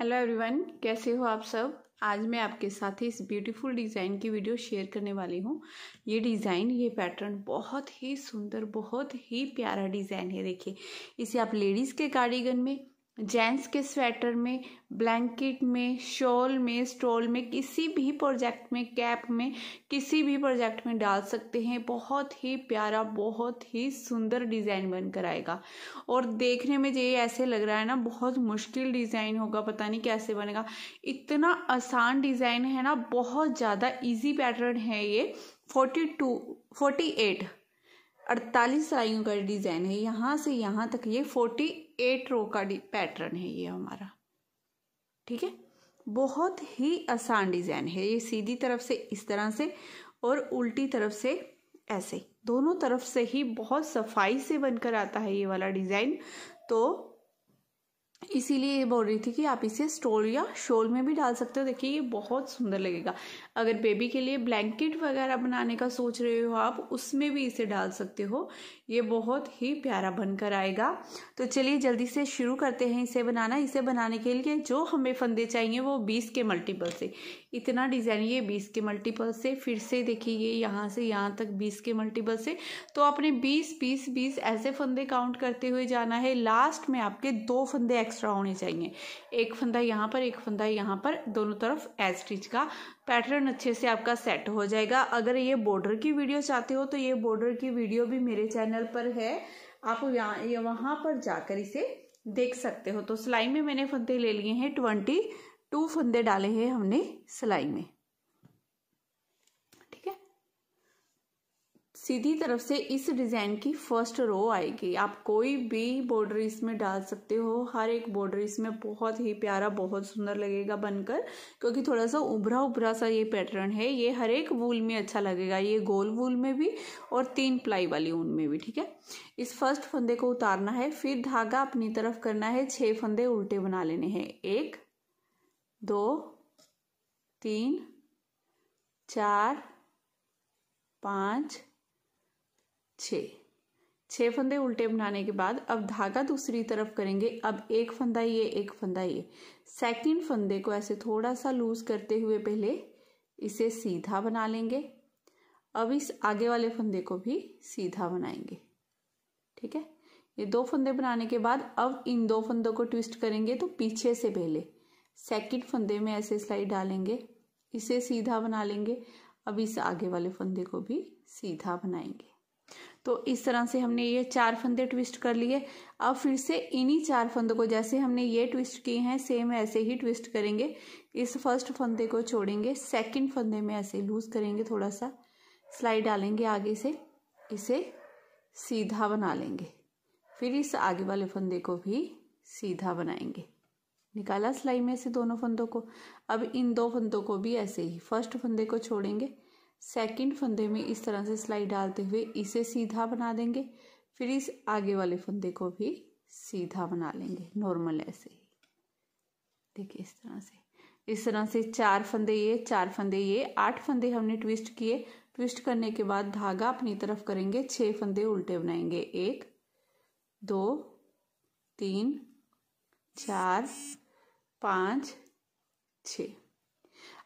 hello everyone कैसे हो आप सब आज मैं आपके साथ इस ब्यूटीफुल डिज़ाइन की वीडियो शेयर करने वाली हूँ ये डिज़ाइन ये पैटर्न बहुत ही सुंदर बहुत ही प्यारा डिज़ाइन है देखिए इसे आप लेडीज़ के कार्डिगन में जेंट्स के स्वेटर में ब्लैंकेट में शॉल में स्टॉल में किसी भी प्रोजेक्ट में कैप में किसी भी प्रोजेक्ट में डाल सकते हैं बहुत ही प्यारा बहुत ही सुंदर डिज़ाइन बनकर आएगा और देखने में जो ये ऐसे लग रहा है ना बहुत मुश्किल डिज़ाइन होगा पता नहीं कैसे बनेगा इतना आसान डिज़ाइन है ना बहुत ज़्यादा ईजी पैटर्न है ये फोर्टी टू फोर्टी एट अड़तालीस लाइनों का डिज़ाइन है यहाँ से यहाँ तक ये फोर्टी एट रो का पैटर्न है ये हमारा ठीक है बहुत ही आसान डिज़ाइन है ये सीधी तरफ से इस तरह से और उल्टी तरफ से ऐसे दोनों तरफ से ही बहुत सफाई से बनकर आता है ये वाला डिज़ाइन तो इसीलिए ये बोल रही थी कि आप इसे स्टोल या शोल में भी डाल सकते हो देखिए ये बहुत सुंदर लगेगा अगर बेबी के लिए ब्लैंकेट वगैरह बनाने का सोच रहे हो आप उसमें भी इसे डाल सकते हो ये बहुत ही प्यारा बनकर आएगा तो चलिए जल्दी से शुरू करते हैं इसे बनाना इसे बनाने के लिए जो हमें फंदे चाहिए वो बीस के मल्टीपल से इतना डिज़ाइन ये बीस के मल्टीपल से फिर से देखिए ये यहाँ से यहाँ तक बीस के मल्टीपल से तो आपने बीस बीस बीस ऐसे फंदे काउंट करते हुए जाना है लास्ट में आपके दो फंदे एक्स्ट्रा होने चाहिए एक फंदा यहाँ पर एक फंदा यहाँ पर दोनों तरफ एस्ट्रिच का पैटर्न अच्छे से आपका सेट हो जाएगा अगर ये बॉर्डर की वीडियो चाहते हो तो ये बॉर्डर की वीडियो भी मेरे चैनल पर है आप यहाँ वहाँ पर जाकर इसे देख सकते हो तो सिलाई में मैंने फंदे ले लिए हैं ट्वेंटी टू फंदे डाले हैं हमने सिलाई में सीधी तरफ से इस डिज़ाइन की फर्स्ट रो आएगी आप कोई भी बॉर्डर इसमें डाल सकते हो हर एक बॉर्डर इसमें बहुत ही प्यारा बहुत सुंदर लगेगा बनकर क्योंकि थोड़ा सा उभरा उभरा सा ये पैटर्न है ये हर एक वूल में अच्छा लगेगा ये गोल वूल में भी और तीन प्लाई वाली ऊन में भी ठीक है इस फर्स्ट फंदे को उतारना है फिर धागा अपनी तरफ करना है छः फंदे उल्टे बना लेने हैं एक दो तीन चार पाँच छः छः फंदे उल्टे बनाने के बाद अब धागा दूसरी तरफ करेंगे अब एक फंदा ये एक फंदा ये सेकंड फंदे को ऐसे थोड़ा सा लूज करते हुए पहले इसे सीधा बना लेंगे अब इस आगे वाले फंदे को भी सीधा बनाएंगे ठीक है ये दो फंदे बनाने के बाद अब इन दो फंदों को ट्विस्ट करेंगे तो पीछे से पहले सेकंड फंदे में ऐसे स्लाइड डालेंगे इसे सीधा बना लेंगे अब इस आगे वाले फंदे को भी सीधा बनाएंगे तो इस तरह से हमने ये चार फंदे ट्विस्ट कर लिए अब फिर से इन्हीं चार फंदों को जैसे हमने ये ट्विस्ट किए हैं सेम ऐसे ही ट्विस्ट करेंगे इस फर्स्ट फंदे को छोड़ेंगे सेकंड फंदे में ऐसे लूज़ करेंगे थोड़ा सा स्लाइड डालेंगे आगे से इसे सीधा बना लेंगे फिर इस आगे वाले फंदे को भी सीधा बनाएंगे निकाला सिलाई में से दोनों फंदों को अब इन दो फंदों को भी ऐसे ही फर्स्ट फंदे को छोड़ेंगे सेकंड फंदे में इस तरह से सिलाई डालते हुए इसे सीधा बना देंगे फिर इस आगे वाले फंदे को भी सीधा बना लेंगे नॉर्मल ऐसे ही देखिए इस तरह से इस तरह से चार फंदे ये चार फंदे ये आठ फंदे हमने ट्विस्ट किए ट्विस्ट करने के बाद धागा अपनी तरफ करेंगे छह फंदे उल्टे बनाएंगे एक दो तीन चार पाँच छः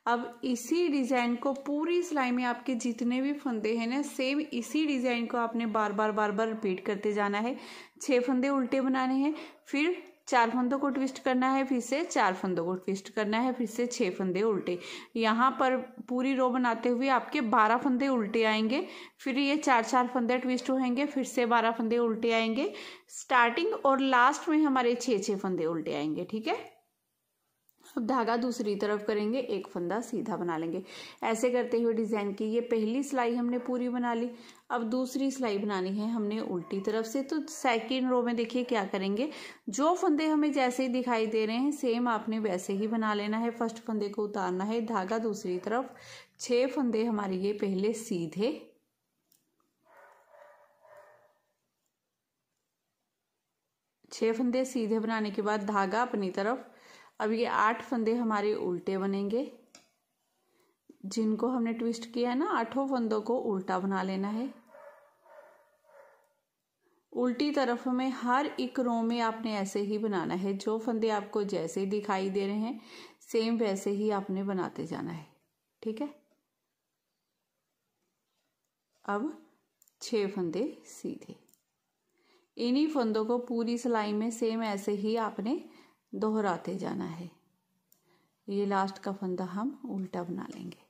अब इसी डिज़ाइन को पूरी सिलाई में आपके जितने भी फंदे हैं ना सेम इसी डिज़ाइन को आपने बार बार बार बार रिपीट करते जाना है छः फंदे उल्टे बनाने हैं फिर चार फंदों को ट्विस्ट करना है फिर से चार फंदों को ट्विस्ट करना है फिर से छः फंदे उल्टे यहाँ पर पूरी रो बनाते हुए आपके बारह फंदे उल्टे आएंगे फिर ये चार चार फंदे ट्विस्ट होंगे फिर से बारह फंदे उल्टे आएंगे स्टार्टिंग और लास्ट में हमारे छः छः फंदे उल्टे आएंगे ठीक है अब धागा दूसरी तरफ करेंगे एक फंदा सीधा बना लेंगे ऐसे करते हुए डिज़ाइन की ये पहली सिलाई हमने पूरी बना ली अब दूसरी सिलाई बनानी है हमने उल्टी तरफ से तो सेकेंड रो में देखिए क्या करेंगे जो फंदे हमें जैसे ही दिखाई दे रहे हैं सेम आपने वैसे ही बना लेना है फर्स्ट फंदे को उतारना है धागा दूसरी तरफ छः फंदे हमारे ये पहले सीधे छः फंदे सीधे बनाने के बाद धागा अपनी तरफ अब ये आठ फंदे हमारे उल्टे बनेंगे जिनको हमने ट्विस्ट किया है ना आठों फंदों को उल्टा बना लेना है उल्टी तरफ में हर एक रो में आपने ऐसे ही बनाना है जो फंदे आपको जैसे दिखाई दे रहे हैं सेम वैसे ही आपने बनाते जाना है ठीक है अब छह फंदे सीधे इन्हीं फंदों को पूरी सिलाई में सेम ऐसे ही आपने दोहराते जाना है ये लास्ट का फंदा हम उल्टा बना लेंगे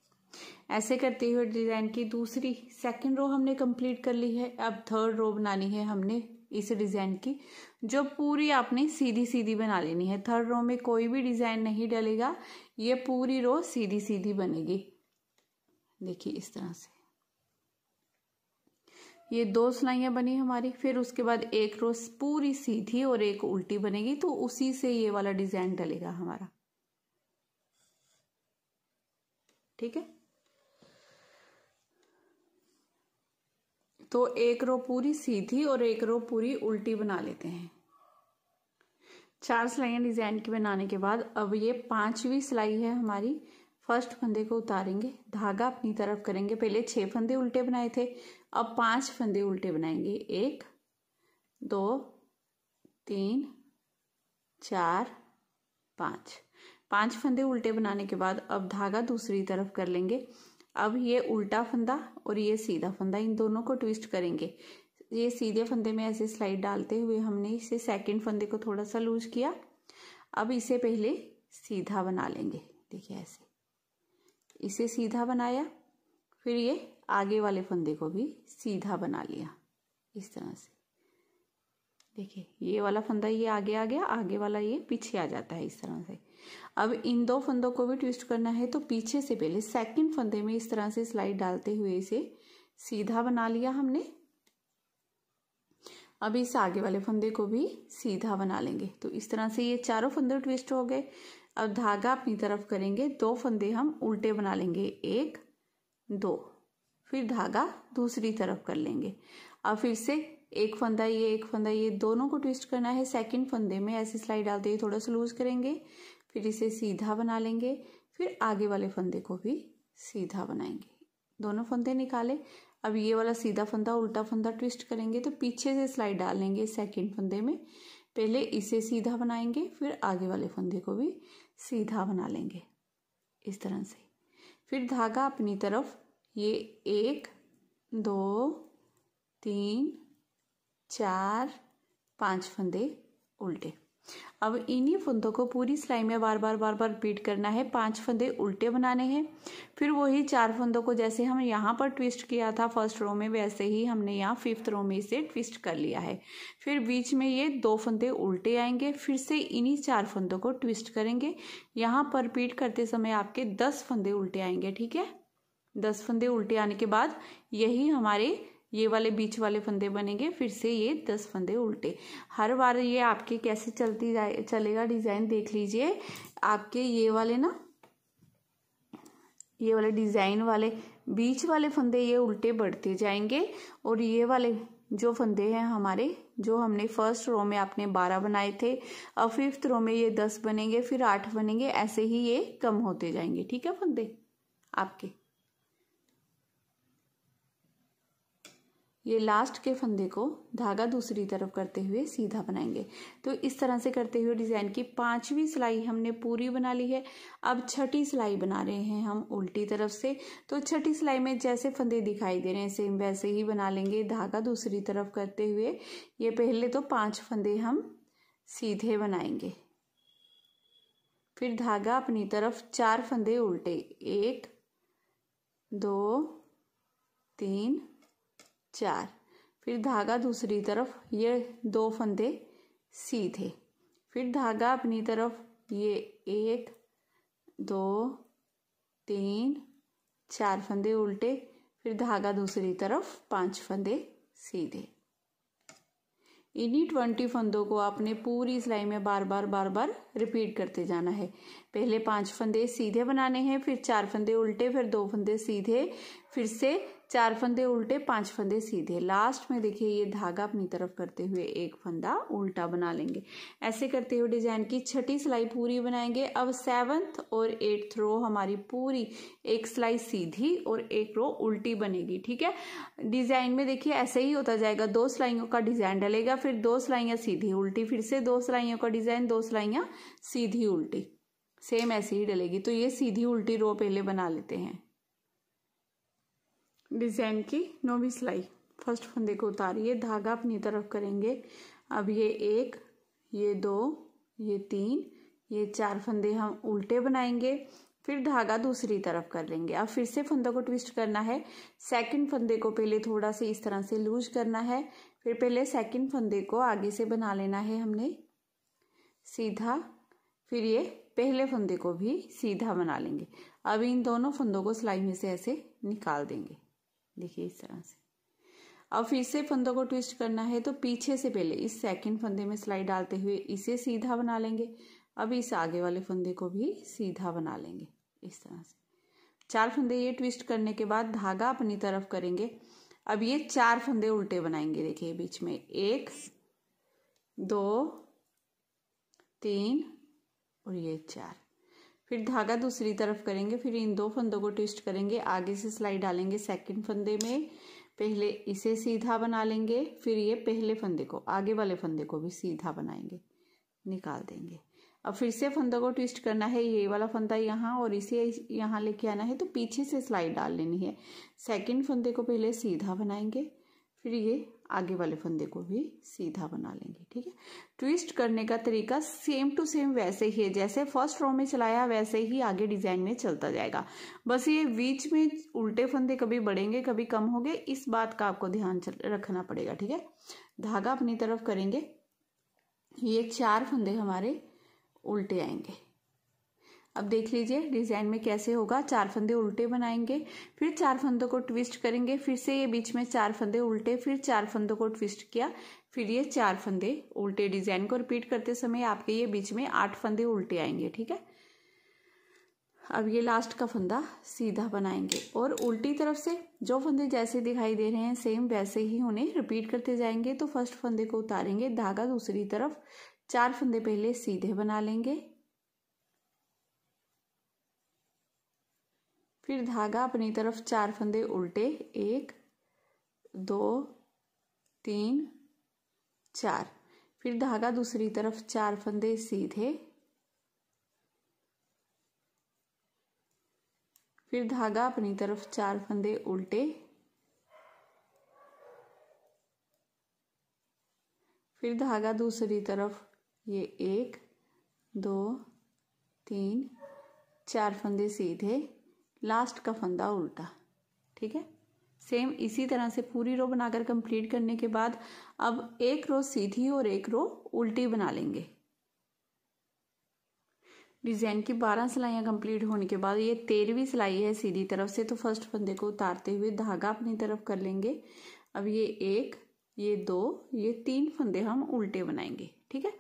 ऐसे करते हुए डिज़ाइन की दूसरी सेकंड रो हमने कंप्लीट कर ली है अब थर्ड रो बनानी है हमने इस डिज़ाइन की जो पूरी आपने सीधी सीधी बना लेनी है थर्ड रो में कोई भी डिज़ाइन नहीं डलेगा ये पूरी रो सीधी सीधी बनेगी देखिए इस तरह से ये दो सिलाइयाँ बनी हमारी फिर उसके बाद एक रो पूरी सीधी और एक उल्टी बनेगी तो उसी से ये वाला डिज़ाइन डलेगा हमारा ठीक है तो एक रो पूरी सीधी और एक रो पूरी उल्टी बना लेते हैं चार सिलाइया डिज़ाइन की बनाने के बाद अब ये पांचवी सिलाई है हमारी फर्स्ट फंदे को उतारेंगे धागा अपनी तरफ करेंगे पहले छह फंदे उल्टे बनाए थे अब पांच फंदे उल्टे बनाएंगे एक दो तीन चार पाँच पांच फंदे उल्टे बनाने के बाद अब धागा दूसरी तरफ कर लेंगे अब ये उल्टा फंदा और ये सीधा फंदा इन दोनों को ट्विस्ट करेंगे ये सीधे फंदे में ऐसे स्लाइड डालते हुए हमने इसे सेकंड फंदे को थोड़ा सा लूज किया अब इसे पहले सीधा बना लेंगे देखिए ऐसे इसे सीधा बनाया फिर ये आगे वाले फंदे को भी सीधा बना लिया इस तरह से देखिए ये वाला फंदा ये आगे आ गया आगे वाला ये पीछे आ जाता है इस तरह से अब इन दो फंदों को भी ट्विस्ट करना है तो पीछे से पहले सेकंड फंदे में इस तरह से स्लाइड डालते हुए इसे सीधा बना लिया हमने अब इस आगे वाले फंदे को भी सीधा बना लेंगे तो इस तरह से ये चारों फंदे ट्विस्ट हो गए अब धागा अपनी तरफ करेंगे दो फंदे हम उल्टे बना लेंगे एक दो फिर धागा दूसरी तरफ कर लेंगे अब फिर से एक फंदा ये एक फंदा ये दोनों को ट्विस्ट करना है सेकंड फंदे में ऐसी सिलाई डालते हुए थोड़ा सा लूज करेंगे फिर इसे सीधा बना लेंगे फिर आगे वाले फंदे को भी सीधा बनाएंगे दोनों फंदे निकाले अब ये वाला सीधा फंदा उल्टा फंदा ट्विस्ट करेंगे तो पीछे से सिलाई डाल लेंगे सेकेंड फंदे में पहले इसे सीधा बनाएंगे फिर आगे वाले फंदे को भी सीधा बना लेंगे इस तरह से फिर धागा अपनी तरफ ये एक दो तीन चार पांच फंदे उल्टे अब इन्हीं फंदों को पूरी सिलाई में बार बार बार बार रिपीट करना है पांच फंदे उल्टे बनाने हैं फिर वही चार फंदों को जैसे हम यहाँ पर ट्विस्ट किया था फर्स्ट रो में वैसे ही हमने यहाँ फिफ्थ रो में इसे ट्विस्ट कर लिया है फिर बीच में ये दो फंदे उल्टे आएंगे फिर से इन्हीं चार फंदों को ट्विस्ट करेंगे यहाँ पर रिपीट करते समय आपके दस फंदे उल्टे आएंगे ठीक है दस फंदे उल्टे आने के बाद यही हमारे ये वाले बीच वाले फंदे बनेंगे फिर से ये दस फंदे उल्टे हर बार ये आपके कैसे चलती जाए चलेगा डिज़ाइन देख लीजिए आपके ये वाले ना ये वाले डिज़ाइन वाले बीच वाले फंदे ये उल्टे बढ़ते जाएंगे और ये वाले जो फंदे हैं हमारे जो हमने फर्स्ट रो में आपने बारह बनाए थे और फिफ्थ रो में ये दस बनेंगे फिर आठ बनेंगे ऐसे ही ये कम होते जाएंगे ठीक है फंदे आपके ये लास्ट के फंदे को धागा दूसरी तरफ करते हुए सीधा बनाएंगे तो इस तरह से करते हुए डिज़ाइन की पांचवी सिलाई हमने पूरी बना ली है अब छठी सिलाई बना रहे हैं हम उल्टी तरफ से तो छठी सिलाई में जैसे फंदे दिखाई दे रहे हैं सेम वैसे ही बना लेंगे धागा दूसरी तरफ करते हुए ये पहले तो पाँच फंदे हम सीधे बनाएंगे फिर धागा अपनी तरफ चार फंदे उल्टे एक दो तीन चार फिर धागा दूसरी तरफ ये दो फंदे सीधे फिर धागा अपनी तरफ ये एक दो तीन चार फंदे उल्टे फिर धागा दूसरी तरफ पांच फंदे सीधे इन्हीं ट्वेंटी फंदों को आपने पूरी सिलाई में बार बार बार बार रिपीट करते जाना है पहले पांच फंदे सीधे बनाने हैं फिर चार फंदे उल्टे फिर दो फंदे सीधे फिर से चार फंदे उल्टे पांच फंदे सीधे लास्ट में देखिए ये धागा अपनी तरफ करते हुए एक फंदा उल्टा बना लेंगे ऐसे करते हुए डिजाइन की छठी सिलाई पूरी बनाएंगे अब सेवन्थ और एट्थ रो हमारी पूरी एक सिलाई सीधी और एक रो उल्टी बनेगी ठीक है डिजाइन में देखिए ऐसे ही होता जाएगा दो सिलाइयों का डिजाइन डलेगा फिर दो सिलाइयाँ सीधी उल्टी फिर से दो सिलाइयों का डिजाइन दो सिलाइयाँ सीधी उल्टी सेम ऐसे ही डलेगी तो ये सीधी उल्टी रो पहले बना लेते हैं डिज़ाइन की नौवीं सिलाई फर्स्ट फंदे को उतारिए धागा अपनी तरफ करेंगे अब ये एक ये दो ये तीन ये चार फंदे हम उल्टे बनाएंगे फिर धागा दूसरी तरफ कर लेंगे अब फिर से फंदों को ट्विस्ट करना है सेकंड फंदे को पहले थोड़ा से इस तरह से लूज करना है फिर पहले सेकंड फंदे को आगे से बना लेना है हमने सीधा फिर ये पहले फंदे को भी सीधा बना लेंगे अब इन दोनों फंदों को सिलाई में से ऐसे निकाल देंगे देखिए इस तरह से अब फिर से फंदों को ट्विस्ट करना है तो पीछे से पहले इस सेकंड फंदे में सिलाई डालते हुए इसे सीधा बना लेंगे अब इस आगे वाले फंदे को भी सीधा बना लेंगे इस तरह से चार फंदे ये ट्विस्ट करने के बाद धागा अपनी तरफ करेंगे अब ये चार फंदे उल्टे बनाएंगे देखिए बीच में एक दो तीन और ये चार फिर धागा दूसरी तरफ करेंगे फिर इन दो फंदों को ट्विस्ट करेंगे आगे से सिलाई डालेंगे सेकंड फंदे में पहले इसे सीधा बना लेंगे फिर ये पहले फंदे को आगे वाले फंदे को भी सीधा बनाएंगे निकाल देंगे अब फिर से फंदों को ट्विस्ट करना है ये वाला फंदा यहाँ और इसे यहाँ लेके आना है तो पीछे से सिलाई डाल लेनी है सेकेंड फंदे को पहले सीधा बनाएंगे फिर ये आगे वाले फंदे को भी सीधा बना लेंगे ठीक है ट्विस्ट करने का तरीका सेम टू सेम वैसे ही है जैसे फर्स्ट रो में चलाया वैसे ही आगे डिजाइन में चलता जाएगा बस ये बीच में उल्टे फंदे कभी बढ़ेंगे कभी कम होंगे इस बात का आपको ध्यान रखना पड़ेगा ठीक है धागा अपनी तरफ करेंगे ये चार फंदे हमारे उल्टे आएंगे अब देख लीजिए डिज़ाइन में कैसे होगा चार फंदे उल्टे बनाएंगे फिर चार फंदों को ट्विस्ट करेंगे फिर से ये बीच में चार फंदे उल्टे फिर चार फंदों को ट्विस्ट किया फिर ये चार फंदे उल्टे डिज़ाइन को रिपीट करते समय आपके ये बीच में आठ फंदे उल्टे आएंगे ठीक है अब ये लास्ट का फंदा सीधा बनाएंगे और उल्टी तरफ से जो फंदे जैसे दिखाई दे रहे हैं सेम वैसे ही उन्हें रिपीट करते जाएंगे तो फर्स्ट फंदे को उतारेंगे धागा दूसरी तरफ चार फंदे पहले सीधे बना लेंगे फिर धागा अपनी तरफ चार फंदे उल्टे एक दो तीन चार फिर धागा दूसरी तरफ चार फंदे सीधे फिर धागा अपनी तरफ चार फंदे उल्टे फिर धागा दूसरी तरफ ये एक दो तीन चार फंदे सीधे लास्ट का फंदा उल्टा ठीक है सेम इसी तरह से पूरी रो बनाकर कंप्लीट करने के बाद अब एक रो सीधी और एक रो उल्टी बना लेंगे डिज़ाइन की बारह सिलाइयाँ कंप्लीट होने के बाद ये तेरहवीं सिलाई है सीधी तरफ से तो फर्स्ट फंदे को उतारते हुए धागा अपनी तरफ कर लेंगे अब ये एक ये दो ये तीन फंदे हम उल्टे बनाएंगे ठीक है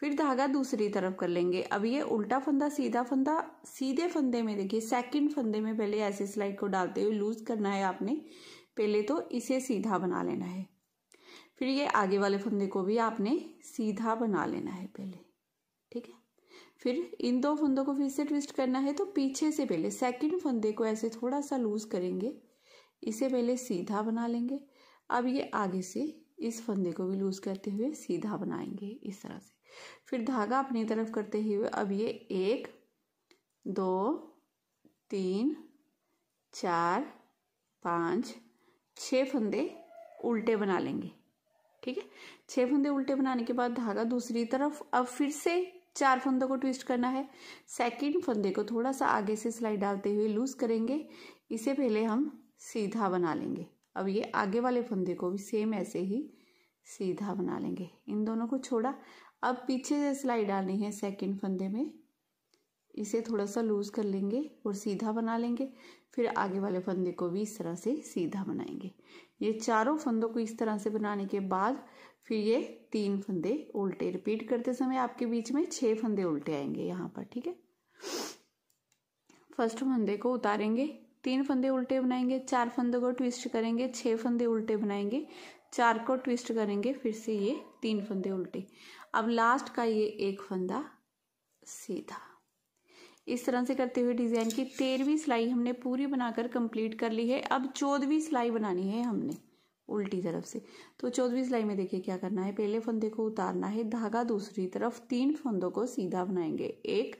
फिर धागा दूसरी तरफ कर लेंगे अब ये उल्टा फंदा सीधा फंदा सीधे फंदे में देखिए सेकंड फंदे में पहले ऐसे स्लाइड को डालते हुए लूज करना है आपने पहले तो इसे सीधा बना लेना है फिर ये आगे वाले फंदे को भी आपने सीधा बना लेना है पहले ठीक है फिर इन दो फंदों को फिर से ट्विस्ट करना है तो पीछे से पहले सेकेंड फंदे को ऐसे थोड़ा सा लूज करेंगे इसे पहले सीधा बना लेंगे अब ये आगे से इस फंदे को भी लूज़ करते हुए सीधा बनाएंगे इस तरह से फिर धागा अपनी तरफ करते हुए अब ये एक दो तीन चार पाँच छः फंदे उल्टे बना लेंगे ठीक है छः फंदे उल्टे बनाने के बाद धागा दूसरी तरफ अब फिर से चार फंदों को ट्विस्ट करना है सेकंड फंदे को थोड़ा सा आगे से सिलाई डालते हुए लूज़ करेंगे इसे पहले हम सीधा बना लेंगे अब ये आगे वाले फंदे को भी सेम ऐसे ही सीधा बना लेंगे इन दोनों को छोड़ा अब पीछे से सिलाई डालनी है सेकंड फंदे में इसे थोड़ा सा लूज़ कर लेंगे और सीधा बना लेंगे फिर आगे वाले फंदे को भी इस तरह से सीधा बनाएंगे ये चारों फंदों को इस तरह से बनाने के बाद फिर ये तीन फंदे उल्टे रिपीट करते समय आपके बीच में छः फंदे उल्टे आएंगे यहाँ पर ठीक है फर्स्ट फंदे को उतारेंगे तीन फंदे उल्टे बनाएंगे चार फंदों को ट्विस्ट करेंगे छः फंदे उल्टे बनाएंगे चार को ट्विस्ट करेंगे फिर से ये तीन फंदे उल्टे अब लास्ट का ये एक फंदा सीधा इस तरह से करते हुए डिज़ाइन की तेरहवीं सिलाई हमने पूरी बनाकर कंप्लीट कर ली है अब चौदहवीं सिलाई बनानी है हमने उल्टी तरफ से तो चौदहवीं सिलाई में देखिए क्या करना है पहले फंदे को उतारना है धागा दूसरी तरफ तीन फंदों को सीधा बनाएंगे एक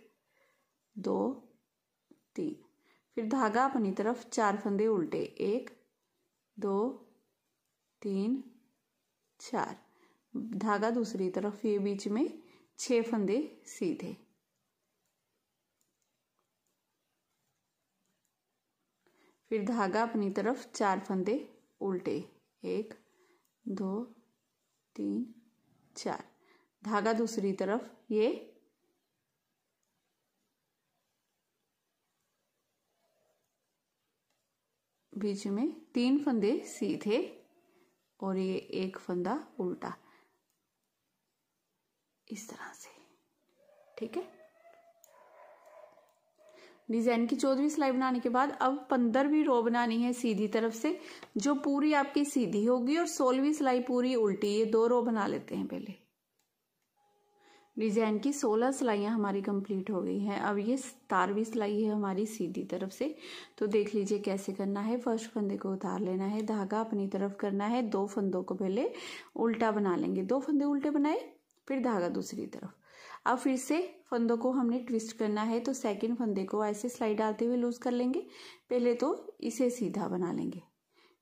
दो तीन फिर धागा अपनी तरफ चार फंदे उल्टे एक दो तीन चार धागा दूसरी तरफ ये बीच में छह फंदे सीधे फिर धागा अपनी तरफ चार फंदे उल्टे एक दो तीन चार धागा दूसरी तरफ ये बीच में तीन फंदे सीधे और ये एक फंदा उल्टा इस तरह से ठीक है डिजाइन की चौदहवीं सिलाई बनाने के बाद अब पंद्रहवीं रो बनानी है सीधी तरफ से जो पूरी आपकी सीधी होगी और सोलहवीं सिलाई पूरी उल्टी ये दो रो बना लेते हैं पहले डिज़ाइन की सोलह सिलाइयाँ हमारी कंप्लीट हो गई हैं अब ये सतारवीं सिलाई है हमारी सीधी तरफ से तो देख लीजिए कैसे करना है फर्स्ट फंदे को उतार लेना है धागा अपनी तरफ करना है दो फंदों को पहले उल्टा बना लेंगे दो फंदे उल्टे बनाए फिर धागा दूसरी तरफ अब फिर से फंदों को हमने ट्विस्ट करना है तो सेकेंड फंदे को ऐसे सिलाई डालते हुए लूज़ कर लेंगे पहले तो इसे सीधा बना लेंगे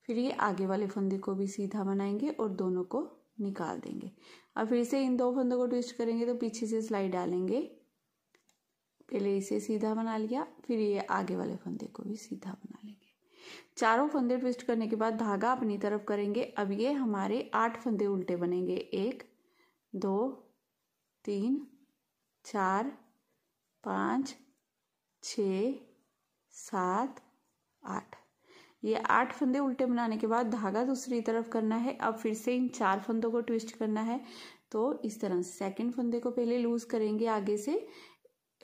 फिर ये आगे वाले फंदे को भी सीधा बनाएंगे और दोनों को निकाल देंगे अब फिर से इन दो फंदों को ट्विस्ट करेंगे तो पीछे से स्लाइड डालेंगे पहले इसे सीधा बना लिया फिर ये आगे वाले फंदे को भी सीधा बना लेंगे चारों फंदे ट्विस्ट करने के बाद धागा अपनी तरफ करेंगे अब ये हमारे आठ फंदे उल्टे बनेंगे एक दो तीन चार पाँच छ सात आठ ये आठ फंदे उल्टे बनाने के बाद धागा दूसरी तरफ करना है अब फिर से इन चार फंदों को ट्विस्ट करना है तो इस तरह सेकंड फंदे को पहले लूज करेंगे आगे से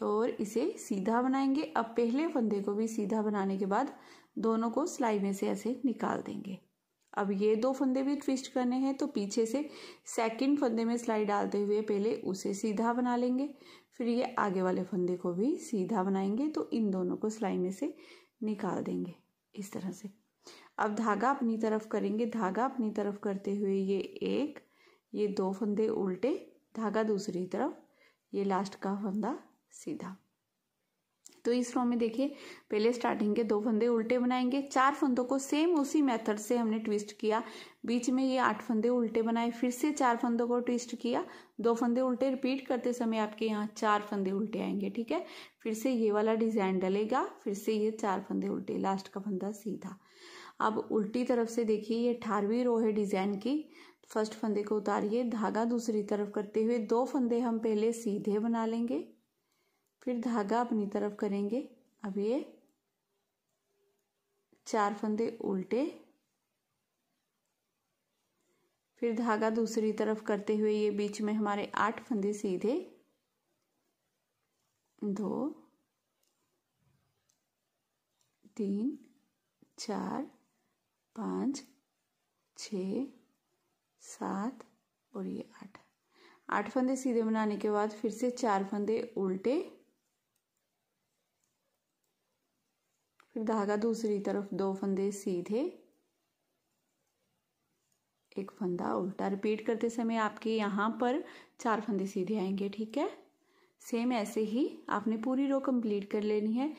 और इसे सीधा बनाएंगे अब पहले फंदे को भी सीधा बनाने के बाद दोनों को सिलाई में से ऐसे निकाल देंगे अब ये दो फंदे भी ट्विस्ट करने हैं तो पीछे से सेकंड फंदे में सिलाई डालते हुए पहले उसे सीधा बना लेंगे फिर ये आगे वाले फंदे को भी सीधा बनाएंगे तो इन दोनों को सिलाई में से निकाल देंगे इस तरह से अब धागा अपनी तरफ करेंगे धागा अपनी तरफ करते हुए ये एक ये दो फंदे उल्टे धागा दूसरी तरफ ये लास्ट का फंदा सीधा तो इस रो में देखिए पहले स्टार्टिंग के दो फंदे उल्टे बनाएंगे चार फंदों को सेम उसी मेथड से हमने ट्विस्ट किया बीच में ये आठ फंदे उल्टे बनाए फिर से चार फंदों को ट्विस्ट किया दो फंदे उल्टे रिपीट करते समय आपके यहाँ चार फंदे उल्टे आएंगे ठीक है फिर से ये वाला डिजाइन डलेगा फिर से ये चार फंदे उल्टे लास्ट का फंदा सीधा अब उल्टी तरफ से देखिए ये अठारहवीं रो है डिजाइन की फर्स्ट फंदे को उतारिए धागा दूसरी तरफ करते हुए दो फंदे हम पहले सीधे बना लेंगे फिर धागा अपनी तरफ करेंगे अब ये चार फंदे उल्टे फिर धागा दूसरी तरफ करते हुए ये बीच में हमारे आठ फंदे सीधे दो तीन चार पाँच छ सात और ये आठ आठ फंदे सीधे बनाने के बाद फिर से चार फंदे उल्टे फिर धागा दूसरी तरफ दो फंदे सीधे एक फंदा उल्टा रिपीट करते समय आपके यहाँ पर चार फंदे सीधे आएंगे ठीक है सेम ऐसे ही आपने पूरी रो कंप्लीट कर लेनी है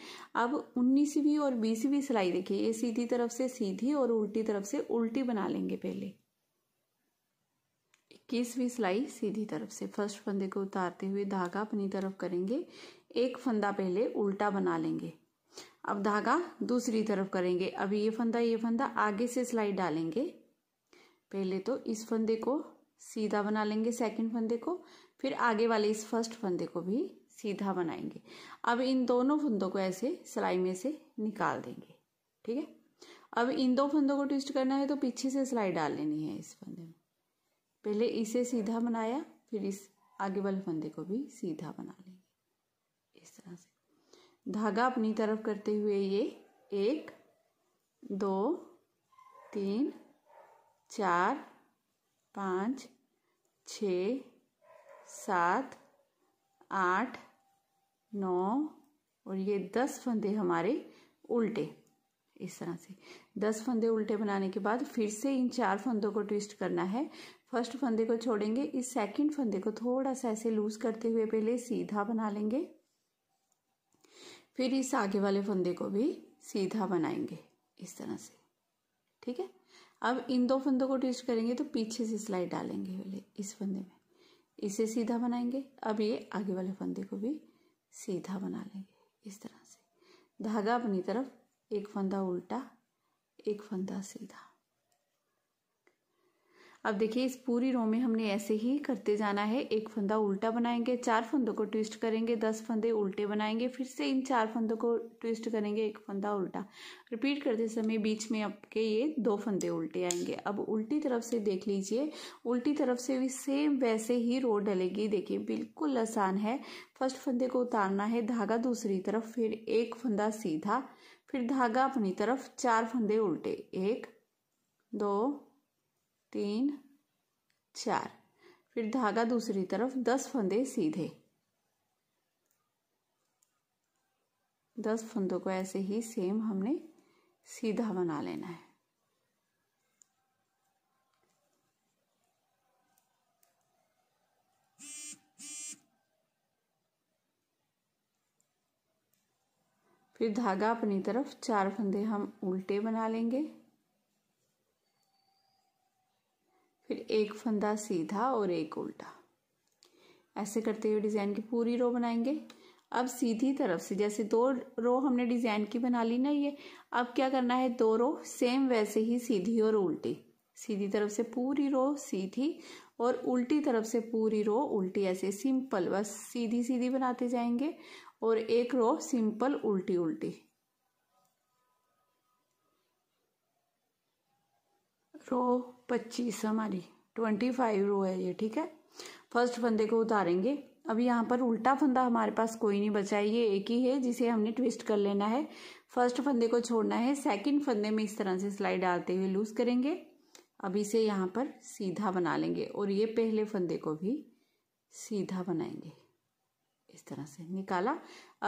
अब उन्नीसवीं और बीसवीं सिलाई देखिए ये सीधी तरफ से सीधी और उल्टी तरफ से उल्टी बना लेंगे पहले इक्कीसवीं सिलाई सीधी तरफ से फर्स्ट फंदे को उतारते हुए धागा अपनी तरफ करेंगे एक फंदा पहले उल्टा बना लेंगे अब धागा दूसरी तरफ करेंगे अभी ये फंदा ये फंदा आगे से सिलाई डालेंगे पहले तो इस फंदे को सीधा बना लेंगे सेकंड फंदे को फिर आगे वाले इस फर्स्ट फंदे को भी सीधा बनाएंगे अब इन दोनों फंदों को ऐसे सिलाई में से निकाल देंगे ठीक है अब इन दो फंदों को ट्विस्ट करना है तो पीछे से सिलाई डाल लेनी है इस फंदे में पहले इसे सीधा बनाया फिर इस आगे वाले फंदे को भी सीधा बना लेंगे धागा अपनी तरफ करते हुए ये एक दो तीन चार पाँच छ सात आठ नौ और ये दस फंदे हमारे उल्टे इस तरह से दस फंदे उल्टे बनाने के बाद फिर से इन चार फंदों को ट्विस्ट करना है फर्स्ट फंदे को छोड़ेंगे इस सेकंड फंदे को थोड़ा सा ऐसे लूज करते हुए पहले सीधा बना लेंगे फिर इस आगे वाले फंदे को भी सीधा बनाएंगे इस तरह से ठीक है अब इन दो फंदों को ट्विस्ट करेंगे तो पीछे से स्लाइड डालेंगे वाले इस फंदे में इसे सीधा बनाएंगे अब ये आगे वाले फंदे को भी सीधा बना लेंगे इस तरह से धागा अपनी तरफ एक फंदा उल्टा एक फंदा सीधा अब देखिए इस पूरी रो में हमने ऐसे ही करते जाना है एक फंदा उल्टा बनाएंगे चार फंदों को ट्विस्ट करेंगे दस फंदे उल्टे बनाएंगे फिर से इन चार फंदों को ट्विस्ट करेंगे एक फंदा उल्टा रिपीट करते समय बीच में आपके ये दो फंदे उल्टे आएंगे अब उल्टी तरफ से देख लीजिए उल्टी तरफ से भी सेम वैसे ही रो डलेगी देखिए बिल्कुल आसान है फर्स्ट फंदे को उतारना है धागा दूसरी तरफ फिर एक फंदा सीधा फिर धागा अपनी तरफ चार फंदे उल्टे एक दो तीन चार फिर धागा दूसरी तरफ दस फंदे सीधे दस फंदों को ऐसे ही सेम हमने सीधा बना लेना है फिर धागा अपनी तरफ चार फंदे हम उल्टे बना लेंगे एक फंदा सीधा और एक उल्टा ऐसे करते हुए डिज़ाइन की पूरी रो बनाएंगे अब सीधी तरफ से जैसे दो रो हमने डिज़ाइन की बना ली ना ये अब क्या करना है दो रो सेम वैसे ही सीधी और उल्टी सीधी तरफ से पूरी रो सीधी और उल्टी तरफ से पूरी रो उल्टी ऐसे सिंपल बस सीधी सीधी बनाते जाएंगे और एक रो सिंपल उल्टी उल्टी रो पच्चीस हमारी ट्वेंटी फाइव रो है ये ठीक है फर्स्ट फंदे को उतारेंगे अब यहाँ पर उल्टा फंदा हमारे पास कोई नहीं बचा है ये एक ही है जिसे हमने ट्विस्ट कर लेना है फर्स्ट फंदे को छोड़ना है सेकंड फंदे में इस तरह से सिलाई डालते हुए लूज करेंगे अब इसे यहाँ पर सीधा बना लेंगे और ये पहले फंदे को भी सीधा बनाएंगे इस तरह से निकाला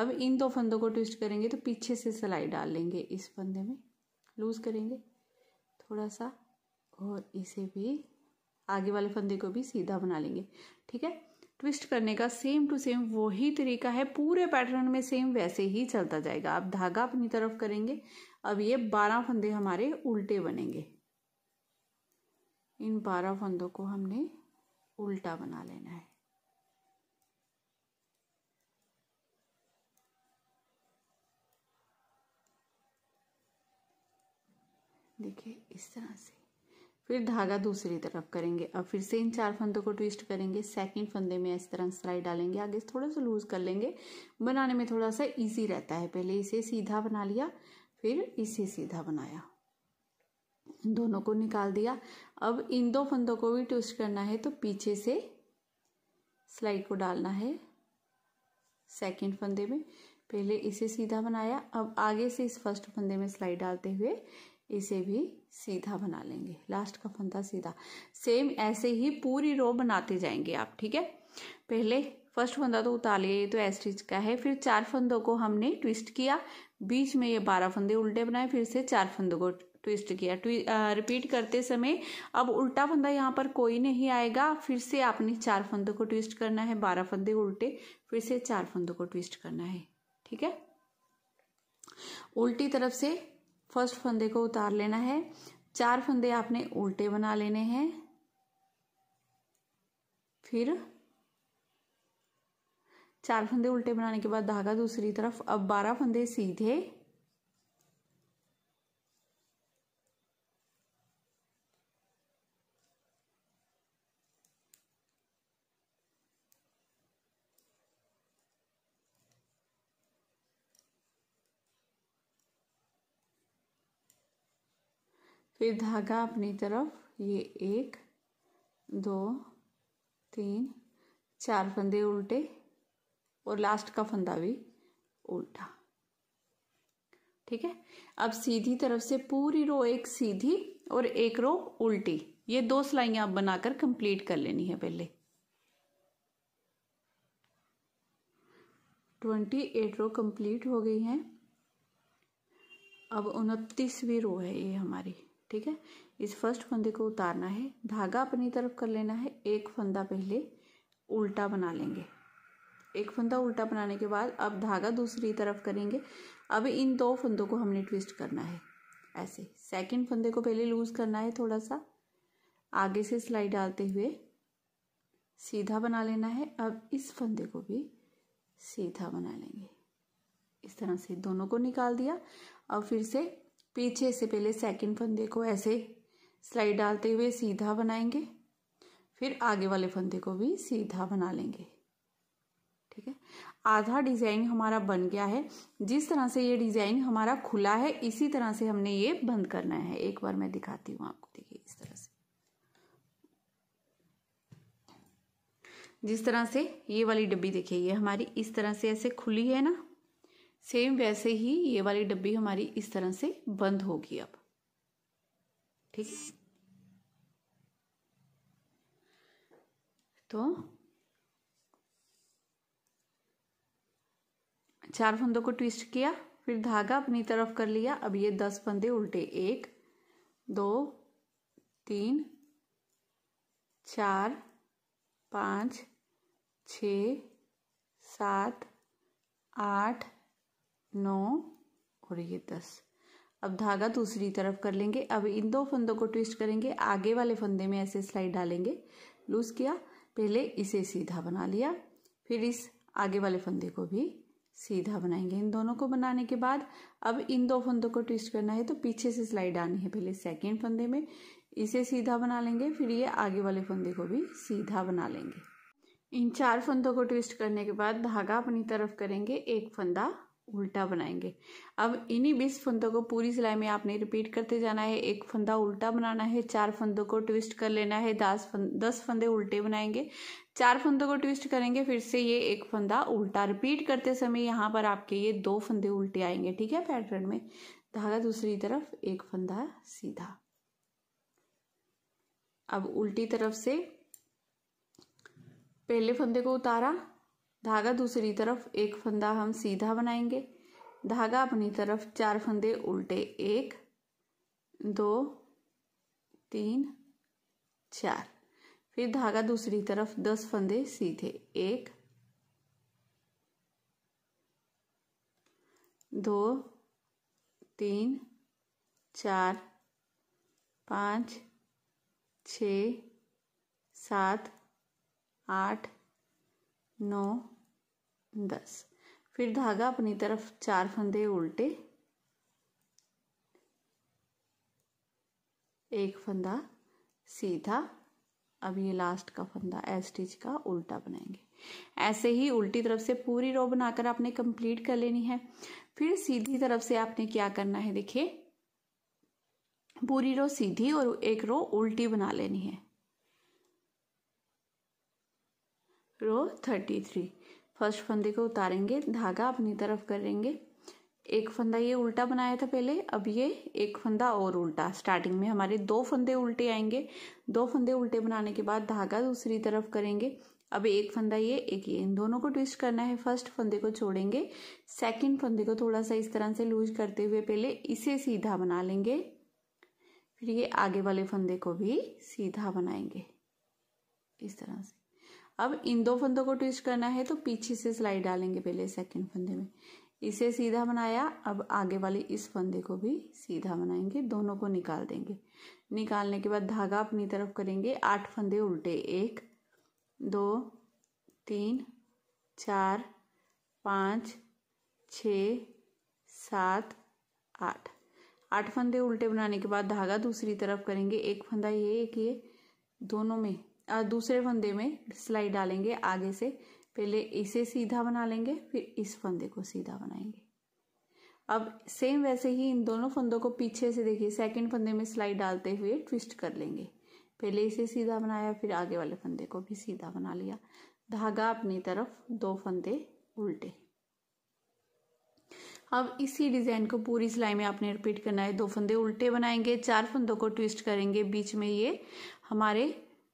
अब इन दो फंदों को ट्विस्ट करेंगे तो पीछे से सिलाई डाल लेंगे इस फंदे में लूज करेंगे थोड़ा सा और इसे भी आगे वाले फंदे को भी सीधा बना लेंगे ठीक है ट्विस्ट करने का सेम टू सेम वही तरीका है पूरे पैटर्न में सेम वैसे ही चलता जाएगा आप धागा अपनी तरफ करेंगे अब ये बारह फंदे हमारे उल्टे बनेंगे इन बारह फंदों को हमने उल्टा बना लेना है देखिए इस तरह से फिर धागा दूसरी तरफ करेंगे अब फिर से इन चार फंदों को ट्विस्ट करेंगे सेकंड फंदे में इस तरह सिलाई डालेंगे आगे थोड़ा सा लूज़ कर लेंगे बनाने में थोड़ा सा इजी रहता है पहले इसे सीधा बना लिया फिर इसे सीधा बनाया दोनों को निकाल दिया अब इन दो फंदों को भी ट्विस्ट करना है तो पीछे से सिलाई को डालना है सेकेंड फंदे में पहले इसे सीधा बनाया अब आगे से इस फर्स्ट फंदे में सिलाई डालते हुए इसे भी सीधा बना लेंगे लास्ट का फंदा सीधा सेम ऐसे ही पूरी रो बनाते जाएंगे आप ठीक है पहले फर्स्ट फंदा तो उतार ये तो एस स्टिच का है फिर चार फंदों को हमने ट्विस्ट किया बीच में ये बारह फंदे उल्टे बनाए फिर से चार फंदों को ट्विस्ट किया ट्वी रिपीट करते समय अब उल्टा फंदा यहाँ पर कोई नहीं आएगा फिर से आपने चार फंदों को ट्विस्ट करना है बारह फंदे उल्टे फिर से चार फंदों को ट्विस्ट करना है ठीक है उल्टी तरफ से फर्स्ट फंदे को उतार लेना है चार फंदे आपने उल्टे बना लेने हैं फिर चार फंदे उल्टे बनाने के बाद धागा दूसरी तरफ अब बारह फंदे सीधे फिर धागा अपनी तरफ ये एक दो तीन चार फंदे उल्टे और लास्ट का फंदा भी उल्टा ठीक है अब सीधी तरफ से पूरी रो एक सीधी और एक रो उल्टी ये दो सिलाइयां आप बनाकर कंप्लीट कर लेनी है पहले ट्वेंटी एट रो कंप्लीट हो गई हैं अब उनतीसवीं रो है ये हमारी ठीक है इस फर्स्ट फंदे को उतारना है धागा अपनी तरफ कर लेना है एक फंदा पहले उल्टा बना लेंगे एक फंदा उल्टा बनाने के बाद अब धागा दूसरी तरफ करेंगे अब इन दो फंदों को हमने ट्विस्ट करना है ऐसे सेकंड फंदे को पहले लूज़ करना है थोड़ा सा आगे से सिलाई डालते हुए सीधा बना लेना है अब इस फंदे को भी सीधा बना लेंगे इस तरह से दोनों को निकाल दिया अब फिर से पीछे से पहले सेकंड फंदे को ऐसे स्लाइड डालते हुए सीधा बनाएंगे फिर आगे वाले फंदे को भी सीधा बना लेंगे ठीक है आधा डिज़ाइन हमारा बन गया है जिस तरह से ये डिज़ाइन हमारा खुला है इसी तरह से हमने ये बंद करना है एक बार मैं दिखाती हूँ आपको देखिए इस तरह से जिस तरह से ये वाली डब्बी देखिए ये हमारी इस तरह से ऐसे खुली है ना सेम वैसे ही ये वाली डब्बी हमारी इस तरह से बंद होगी अब ठीक तो चार फंदों को ट्विस्ट किया फिर धागा अपनी तरफ कर लिया अब ये दस फंदे उल्टे एक दो तीन चार पाँच छ सात आठ नौ और ये दस अब धागा दूसरी तरफ कर लेंगे अब इन दो फंदों को ट्विस्ट करेंगे आगे वाले फंदे में ऐसे स्लाइड डालेंगे लूज किया पहले इसे सीधा बना लिया फिर इस आगे वाले फंदे को भी सीधा बनाएंगे इन दोनों को बनाने के बाद अब इन दो फंदों को ट्विस्ट करना है तो पीछे से स्लाइड आनी है पहले सेकेंड फंदे में इसे सीधा बना लेंगे फिर ये आगे वाले फंदे को भी सीधा बना लेंगे इन चार फंदों को ट्विस्ट करने के बाद धागा अपनी तरफ करेंगे एक फंदा उल्टा बनाएंगे अब इन्हीं बीस फंदों को पूरी सिलाई में आपने रिपीट करते जाना है एक फंदा उल्टा बनाना है चार फंदों को ट्विस्ट कर लेना है दस फंद दस फंदे उल्टे बनाएंगे चार फंदों को ट्विस्ट करेंगे फिर से ये एक फंदा उल्टा रिपीट करते समय यहाँ पर आपके ये दो फंदे उल्टे आएंगे ठीक है पैटर्न में धागा दूसरी तरफ एक फंदा सीधा अब उल्टी तरफ से पहले फंदे को उतारा धागा दूसरी तरफ एक फंदा हम सीधा बनाएंगे धागा अपनी तरफ चार फंदे उल्टे एक दो तीन चार फिर धागा दूसरी तरफ दस फंदे सीधे एक दो तीन चार पाँच छ सात आठ नौ दस फिर धागा अपनी तरफ चार फंदे उल्टे एक फंदा सीधा अब ये लास्ट का फंदा एस स्टिच का उल्टा बनाएंगे ऐसे ही उल्टी तरफ से पूरी रो बनाकर आपने कंप्लीट कर लेनी है फिर सीधी तरफ से आपने क्या करना है देखिए पूरी रो सीधी और एक रो उल्टी बना लेनी है रो थर्टी थ्री फर्स्ट फंदे को उतारेंगे धागा अपनी तरफ करेंगे एक फंदा ये उल्टा बनाया था पहले अब ये एक फंदा और उल्टा स्टार्टिंग में हमारे दो फंदे उल्टे आएंगे दो फंदे उल्टे बनाने के बाद धागा दूसरी तरफ करेंगे अब एक फंदा ये एक ये इन दोनों को ट्विस्ट करना है फर्स्ट फंदे को छोड़ेंगे सेकंड फंदे को थोड़ा सा इस तरह से लूज करते हुए पहले इसे सीधा बना लेंगे फिर ये आगे वाले फंदे को भी सीधा बनाएंगे इस तरह से अब इन दो फंदों को ट्विस्ट करना है तो पीछे से सिलाई डालेंगे पहले सेकंड फंदे में इसे सीधा बनाया अब आगे वाले इस फंदे को भी सीधा बनाएंगे दोनों को निकाल देंगे निकालने के बाद धागा अपनी तरफ करेंगे आठ फंदे उल्टे एक दो तीन चार पाँच छ सात आठ आठ फंदे उल्टे बनाने के बाद धागा दूसरी तरफ करेंगे एक फंदा ये एक ये दोनों में दूसरे फंदे में सिलाई डालेंगे आगे से पहले इसे सीधा बना लेंगे फिर इस फंदे को सीधा बनाएंगे अब सेम वैसे ही इन दोनों फंदों को पीछे से देखिए सेकंड फंदे में सिलाई डालते हुए ट्विस्ट कर लेंगे पहले इसे सीधा बनाया फिर आगे वाले फंदे को भी सीधा बना लिया धागा अपनी तरफ दो फंदे उल्टे अब इसी डिज़ाइन को पूरी सिलाई में आपने रिपीट करना है दो फंदे उल्टे बनाएंगे चार फंदों को ट्विस्ट करेंगे बीच में ये हमारे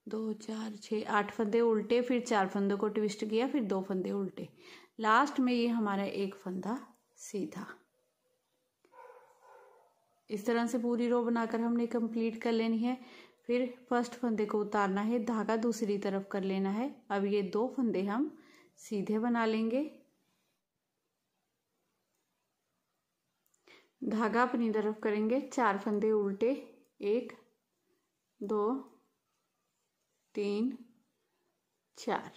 दो चार छः आठ फंदे उल्टे फिर चार फंदों को ट्विस्ट किया फिर दो फंदे उल्टे लास्ट में ये हमारा एक फंदा सीधा इस तरह से पूरी रो बनाकर हमने कंप्लीट कर लेनी है फिर फर्स्ट फंदे को उतारना है धागा दूसरी तरफ कर लेना है अब ये दो फंदे हम सीधे बना लेंगे धागा अपनी तरफ करेंगे चार फंदे उल्टे एक दो तीन चार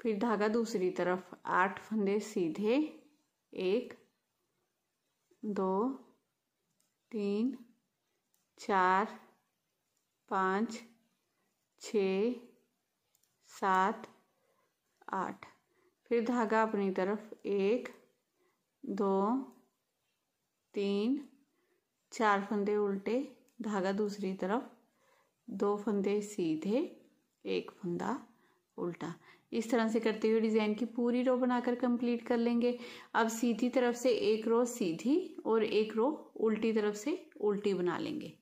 फिर धागा दूसरी तरफ आठ फंदे सीधे एक दो तीन चार पाँच छ सात आठ फिर धागा अपनी तरफ एक दो तीन चार फंदे उल्टे धागा दूसरी तरफ दो फंदे सीधे एक फंदा उल्टा इस तरह से करते हुए डिज़ाइन की पूरी रो बनाकर कंप्लीट कर लेंगे अब सीधी तरफ से एक रो सीधी और एक रो उल्टी तरफ से उल्टी बना लेंगे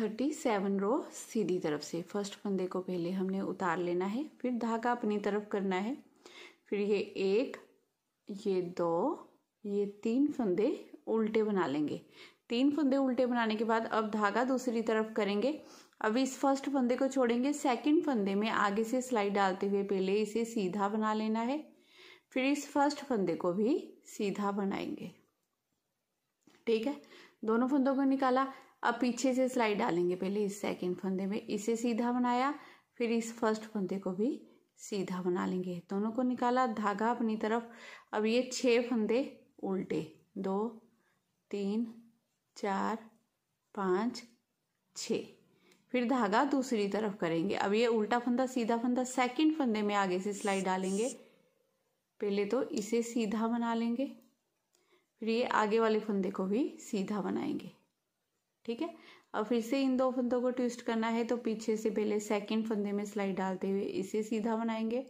थर्टी सेवन रो सीधी तरफ से फर्स्ट फंदे को पहले हमने उतार लेना है फिर धागा अपनी तरफ करना है फिर ये एक ये दो ये तीन फंदे उल्टे बना लेंगे तीन फंदे उल्टे बनाने के बाद अब धागा दूसरी तरफ करेंगे अब इस फर्स्ट फंदे को छोड़ेंगे सेकंड फंदे में आगे से स्लाइड डालते हुए पहले इसे सीधा बना लेना है फिर इस फर्स्ट फंदे को भी सीधा बनाएंगे ठीक है दोनों फंदों को निकाला अब पीछे से स्लाइड डालेंगे पहले इस सेकंड फंदे में इसे सीधा बनाया फिर इस फर्स्ट फंदे को भी सीधा बना लेंगे दोनों को निकाला धागा अपनी तरफ अब ये छः फंदे उल्टे दो तीन चार पाँच छ फिर धागा दूसरी तरफ करेंगे अब ये उल्टा फंदा सीधा फंदा सेकंड फंदे में आगे से सिलाई डालेंगे पहले तो इसे सीधा बना लेंगे फिर ये आगे वाले फंदे को भी सीधा बनाएंगे ठीक है अब फिर से इन दो फंदों को ट्विस्ट करना है तो पीछे से पहले सेकंड फंदे में सिलाई डालते हुए इसे सीधा बनाएंगे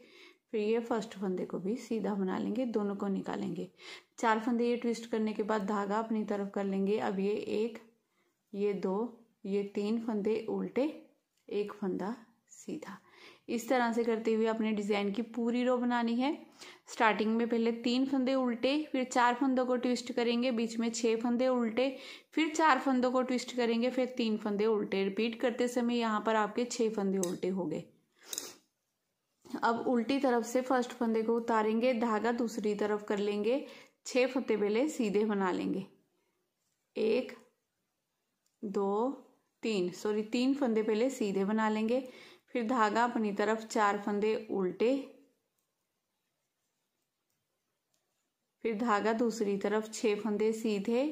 फिर ये फर्स्ट फंदे को भी सीधा बना लेंगे दोनों को निकालेंगे चार फंदे ये ट्विस्ट करने के बाद धागा अपनी तरफ कर लेंगे अब ये एक ये दो ये तीन फंदे उल्टे एक फंदा सीधा इस तरह से करते हुए अपने डिज़ाइन की पूरी रो बनानी है स्टार्टिंग में पहले तीन फंदे उल्टे फिर चार फंदों को ट्विस्ट करेंगे बीच में छः फंदे उल्टे फिर चार फंदों को ट्विस्ट करेंगे फिर तीन फंदे उल्टे रिपीट करते समय यहाँ पर आपके छः फंदे उल्टे हो गए अब उल्टी तरफ से फर्स्ट फंदे को उतारेंगे धागा दूसरी तरफ कर लेंगे छह फते पहले सीधे बना लेंगे एक दो तीन सॉरी तीन फंदे पहले सीधे बना लेंगे फिर धागा अपनी तरफ चार फंदे उल्टे फिर धागा दूसरी तरफ छह फंदे सीधे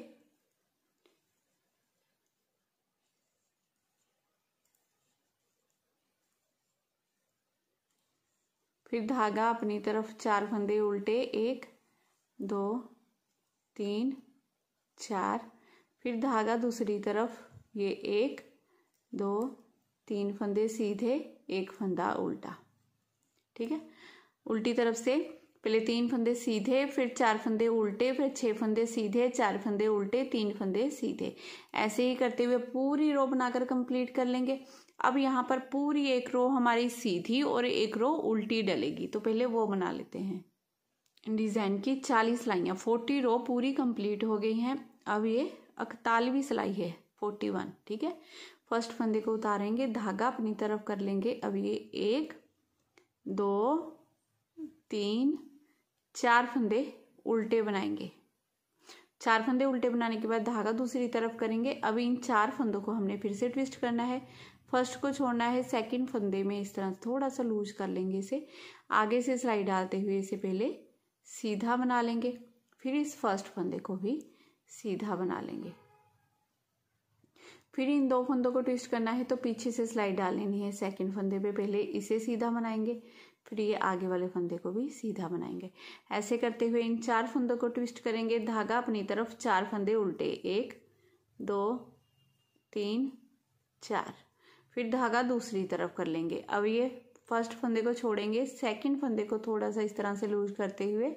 फिर धागा अपनी तरफ चार फंदे उल्टे एक दो तीन चार फिर धागा दूसरी तरफ ये एक दो तीन फंदे सीधे एक फंदा उल्टा ठीक है उल्टी तरफ से पहले तीन फंदे सीधे फिर चार फंदे उल्टे फिर छह फंदे सीधे चार फंदे उल्टे तीन फंदे सीधे ऐसे ही करते हुए पूरी रो बनाकर कंप्लीट कर लेंगे अब यहाँ पर पूरी एक रो हमारी सीधी और एक रो उल्टी डलेगी तो पहले वो बना लेते हैं डिज़ाइन की चालीस सिलाइयाँ फोर्टी रो पूरी कंप्लीट हो गई हैं अब ये इकतालीवी सिलाई है फोर्टी वन ठीक है फर्स्ट फंदे को उतारेंगे धागा अपनी तरफ कर लेंगे अब ये एक दो तीन चार फंदे उल्टे बनाएंगे चार फंदे उल्टे बनाने के बाद धागा दूसरी तरफ करेंगे अब इन चार फंदों को हमने फिर से ट्विस्ट करना है फर्स्ट को छोड़ना है सेकंड फंदे में इस तरह थोड़ा सा लूज कर लेंगे इसे आगे से सिलाई डालते हुए इसे पहले सीधा बना लेंगे फिर इस फर्स्ट फंदे को भी सीधा बना लेंगे फिर इन दो फंदों को ट्विस्ट करना है तो पीछे से सिलाई डाल लेनी है सेकंड फंदे पे पहले इसे सीधा बनाएंगे फिर ये आगे वाले फंदे को भी सीधा बनाएंगे ऐसे करते हुए इन चार फंदों को ट्विस्ट करेंगे धागा अपनी तरफ चार फंदे उल्टे एक दो तीन चार फिर धागा दूसरी तरफ कर लेंगे अब ये फर्स्ट फंदे को छोड़ेंगे सेकंड फंदे को थोड़ा सा इस तरह से लूज करते हुए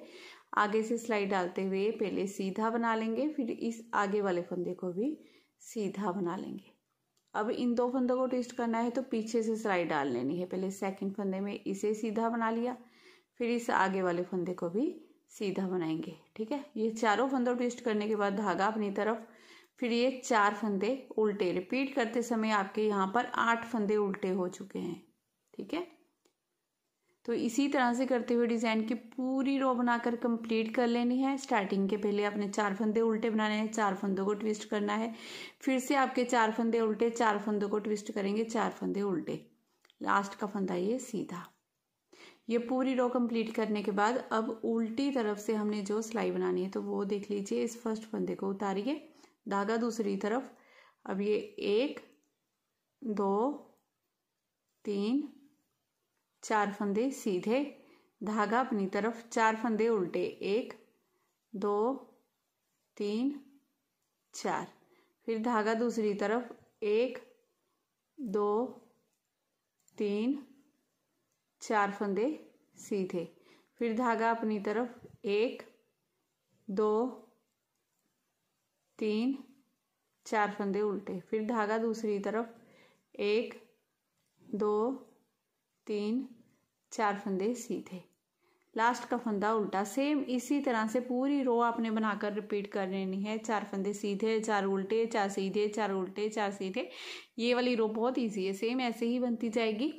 आगे से सिलाई डालते हुए पहले सीधा बना लेंगे फिर इस आगे वाले फंदे को भी सीधा बना लेंगे अब इन दो फंदों को ट्विस्ट करना है तो पीछे से सिलाई डाल लेनी है पहले सेकंड फंदे में इसे सीधा बना लिया फिर इस आगे वाले फंदे को भी सीधा बनाएंगे ठीक है ये चारों फंदों ट्विस्ट करने के बाद धागा अपनी तरफ फिर ये चार फंदे उल्टे रिपीट करते समय आपके यहाँ पर आठ फंदे उल्टे हो चुके हैं ठीक है तो इसी तरह से करते हुए डिज़ाइन की पूरी रो बनाकर कंप्लीट कर लेनी है स्टार्टिंग के पहले आपने चार फंदे उल्टे बनाने हैं चार फंदों को ट्विस्ट करना है फिर से आपके चार फंदे उल्टे चार फंदों को ट्विस्ट करेंगे चार फंदे उल्टे लास्ट का फंदा ये सीधा ये पूरी रो कंप्लीट करने के बाद अब उल्टी तरफ से हमने जो सिलाई बनानी है तो वो देख लीजिए इस फर्स्ट फंदे को उतारिए धागा दूसरी तरफ अब ये एक दो तीन चार फंदे सीधे धागा अपनी तरफ चार फंदे उल्टे एक दो तीन चार फिर धागा दूसरी तरफ एक दो तीन चार फंदे सीधे फिर धागा अपनी तरफ एक दो तीन चार फंदे उल्टे फिर धागा दूसरी तरफ एक दो तीन चार फंदे सीधे लास्ट का फंदा उल्टा सेम इसी तरह से पूरी रो आपने बनाकर रिपीट कर लेनी है चार फंदे सीधे चार उल्टे चार सीधे चार उल्टे चार सीधे ये वाली रो बहुत इजी है सेम ऐसे ही बनती जाएगी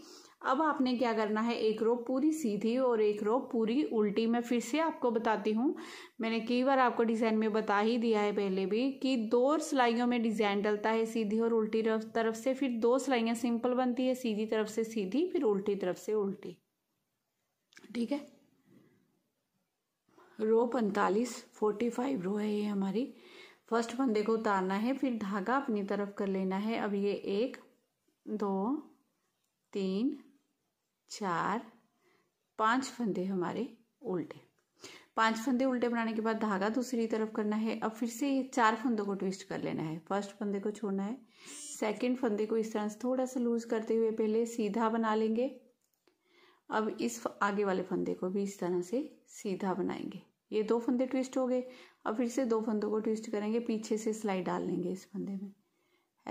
अब आपने क्या करना है एक रो पूरी सीधी और एक रो पूरी उल्टी मैं फिर से आपको बताती हूँ मैंने कई बार आपको डिज़ाइन में बता ही दिया है पहले भी कि दो सिलाइयों में डिज़ाइन डलता है सीधी और उल्टी तरफ से फिर दो सिलाइयाँ सिंपल बनती है सीधी तरफ से सीधी फिर उल्टी तरफ से उल्टी ठीक है रो पैंतालीस फोर्टी फाइव रो है ये हमारी फर्स्ट फंदे को उतारना है फिर धागा अपनी तरफ कर लेना है अब ये एक दो तीन चार पांच फंदे हमारे उल्टे पांच फंदे उल्टे बनाने के बाद धागा दूसरी तरफ करना है अब फिर से ये चार फंदों को ट्विस्ट कर लेना है फर्स्ट फंदे को छोड़ना है सेकंड फंदे को इस तरह से थोड़ा सा लूज करते हुए पहले सीधा बना लेंगे अब इस आगे वाले फंदे को भी इस तरह से सीधा बनाएंगे ये दो फंदे ट्विस्ट हो गए अब फिर से दो फंदों को ट्विस्ट करेंगे पीछे से सिलाई डाल लेंगे इस फंदे में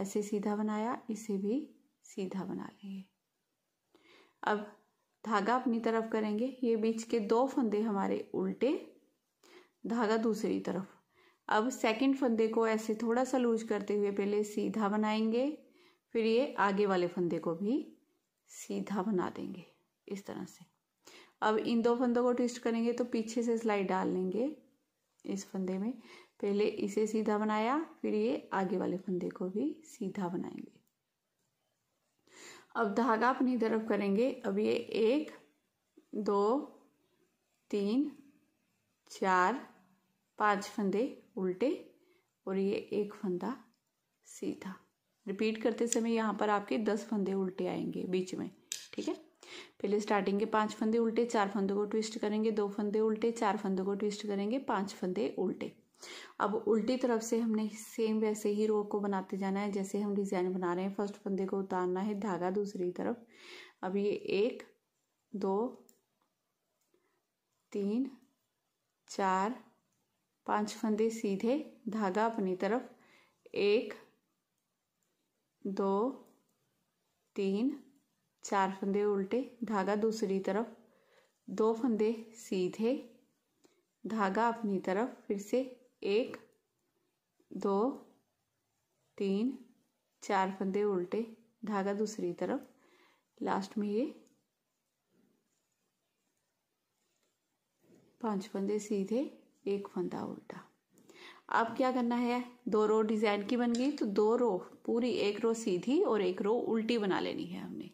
ऐसे सीधा बनाया इसे भी सीधा बना लेंगे अब धागा अपनी तरफ करेंगे ये बीच के दो फंदे हमारे उल्टे धागा दूसरी तरफ अब सेकंड फंदे को ऐसे थोड़ा सा लूज करते हुए पहले सीधा बनाएंगे फिर ये आगे वाले फंदे को भी सीधा बना देंगे इस तरह से अब इन दो फंदों को ट्विस्ट करेंगे तो पीछे से सिलाई डाल लेंगे इस फंदे में पहले इसे सीधा बनाया फिर ये आगे वाले फंदे को भी सीधा बनाएंगे अब धागा अपनी तरफ करेंगे अब ये एक दो तीन चार पांच फंदे उल्टे और ये एक फंदा सीधा रिपीट करते समय यहाँ पर आपके दस फंदे उल्टे आएंगे बीच में ठीक है पहले स्टार्टिंग के पांच फंदे उल्टे चार फंदों को ट्विस्ट करेंगे दो फंदे उल्टे चार फंदों को ट्विस्ट करेंगे पांच फंदे उल्टे अब उल्टी तरफ से हमने सेम वैसे ही रो को बनाते जाना है जैसे हम डिज़ाइन बना रहे हैं फर्स्ट फंदे को उतारना है धागा दूसरी तरफ अब ये एक दो तीन चार पांच फंदे सीधे धागा अपनी तरफ एक दो तीन चार फंदे उल्टे धागा दूसरी तरफ दो फंदे सीधे धागा अपनी तरफ फिर से एक दो तीन चार फंदे उल्टे धागा दूसरी तरफ लास्ट में ये पांच फंदे सीधे एक फंदा उल्टा अब क्या करना है दो रो डिज़ाइन की बन गई तो दो रो पूरी एक रो सीधी और एक रो उल्टी बना लेनी है हमने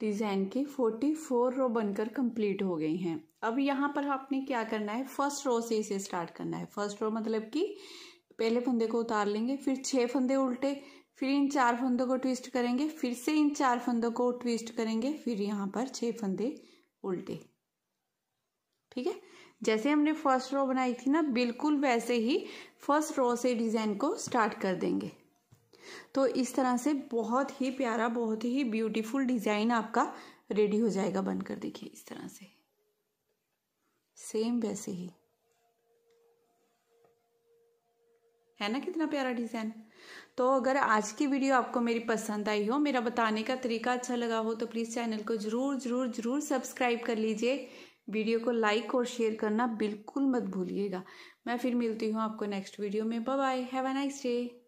डिज़ाइन की 44 रो बनकर कंप्लीट हो गई हैं अब यहाँ पर आपने क्या करना है फर्स्ट रो से इसे स्टार्ट करना है फर्स्ट रो मतलब कि पहले फंदे को उतार लेंगे फिर छः फंदे उल्टे फिर इन चार फंदों को ट्विस्ट करेंगे फिर से इन चार फंदों को ट्विस्ट करेंगे फिर यहाँ पर छः फंदे उल्टे ठीक है जैसे हमने फर्स्ट रो बनाई थी ना बिल्कुल वैसे ही फर्स्ट रो से डिज़ाइन को स्टार्ट कर देंगे तो इस तरह से बहुत ही प्यारा बहुत ही ब्यूटीफुल डिज़ाइन आपका रेडी हो जाएगा बनकर देखिए इस तरह से सेम वैसे ही है ना कितना प्यारा डिज़ाइन तो अगर आज की वीडियो आपको मेरी पसंद आई हो मेरा बताने का तरीका अच्छा लगा हो तो प्लीज़ चैनल को ज़रूर ज़रूर ज़रूर सब्सक्राइब कर लीजिए वीडियो को लाइक और शेयर करना बिल्कुल मत भूलिएगा मैं फिर मिलती हूँ आपको नेक्स्ट वीडियो में bye have a nice day